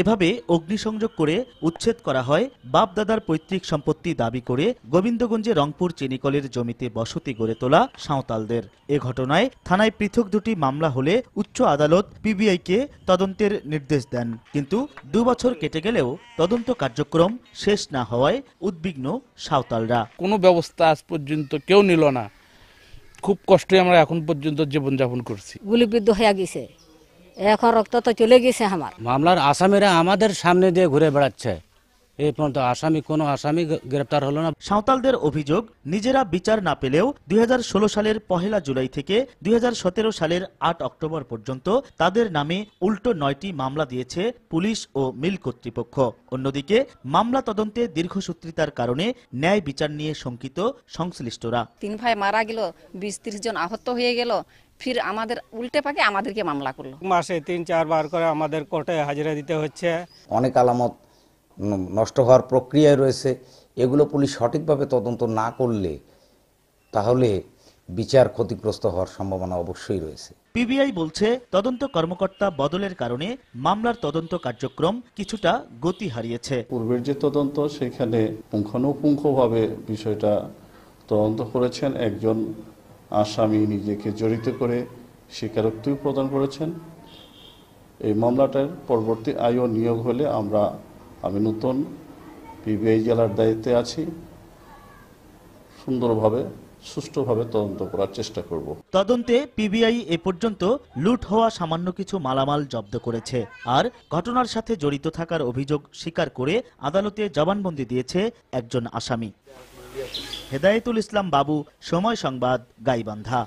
এভাবে অগ্নিসংযোগ করে উচ্ছেদ করা হয় বাপদাদার পৈতৃক সম্পত্তি দাবি করে গোবিন্দগঞ্জে রংপুর চিনিকলের জমিতে বসতি গড়ে তোলা সাঁওতালদের এ ঘটনায় থানায় পৃথক দুটি মামলা হলে উচ্চ আদালত পিবিআইকে তদন্তের নির্দেশ দেন কিন্তু দু বছর কেটে গেলেও তদন্ত কার্যক্রম শেষ না হওয়ায় উদ্বিগ্ন সাঁওতালরা কোনো ব্যবস্থা আজ পর্যন্ত কেউ নিল না খুব কষ্টে আমরা এখন পর্যন্ত জীবনযাপন করছি গুলিবিদ্ধ হয়ে গেছে এখন রক্ত তো চলে গেছে আমার মামলার আসামিরা আমাদের সামনে দিয়ে ঘুরে বেড়াচ্ছে এই পর্যন্ত আসামি কোনো আসামি গ্রেপ্তার হলো না সাঁওতালদের অভিযোগ নিজেরা বিচার না পেলেও দুই সালের পহেলা জুলাই থেকে দুই সালের আট অক্টোবর পর্যন্ত তাদের নামে উল্টো নয়টি মামলা দিয়েছে পুলিশ ও মিল কর্তৃপক্ষ অন্যদিকে মামলা তদন্তে দীর্ঘসূত্রিতার কারণে ন্যায় বিচার নিয়ে শঙ্কিত সংশ্লিষ্টরা তিন ভাই মারা গেল বিশ জন আহত হয়ে গেল ফির আমাদের উল্টে পাকে আমাদেরকে মামলা করলো মাসে তিন চারবার করে আমাদের কোর্টে হাজিরা দিতে হচ্ছে অনেক আলামত নষ্ট হওয়ার প্রক্রিয়ায় রয়েছে এগুলো পুলিশ সঠিকভাবে তদন্ত না করলে তাহলে বিচার ক্ষতিগ্রস্ত হওয়ার সম্ভাবনা অবশ্যই রয়েছে পিবিআই বলছে তদন্ত কর্মকর্তা বদলের কারণে মামলার তদন্ত কার্যক্রম কিছুটা গতি হারিয়েছে পূর্বের যে তদন্ত সেখানে পুঙ্খানুপুঙ্খভাবে বিষয়টা তদন্ত করেছেন একজন আসামি নিজেকে জড়িত করে স্বীকারোক্তি প্রদান করেছেন এই মামলাটার পরবর্তী আয়ও নিয়োগ হলে আমরা আমি নতুন পিবিআই জেলার দায়িত্বে আছি সুন্দরভাবে সুষ্ঠুভাবে তদন্ত করার চেষ্টা করব তদন্তে পিবিআই এ পর্যন্ত লুট হওয়া সামান্য কিছু মালামাল জব্দ করেছে আর ঘটনার সাথে জড়িত থাকার অভিযোগ স্বীকার করে আদালতে জবানবন্দি দিয়েছে একজন আসামি হেদায়তুল ইসলাম বাবু সময় সংবাদ গাইবান্ধা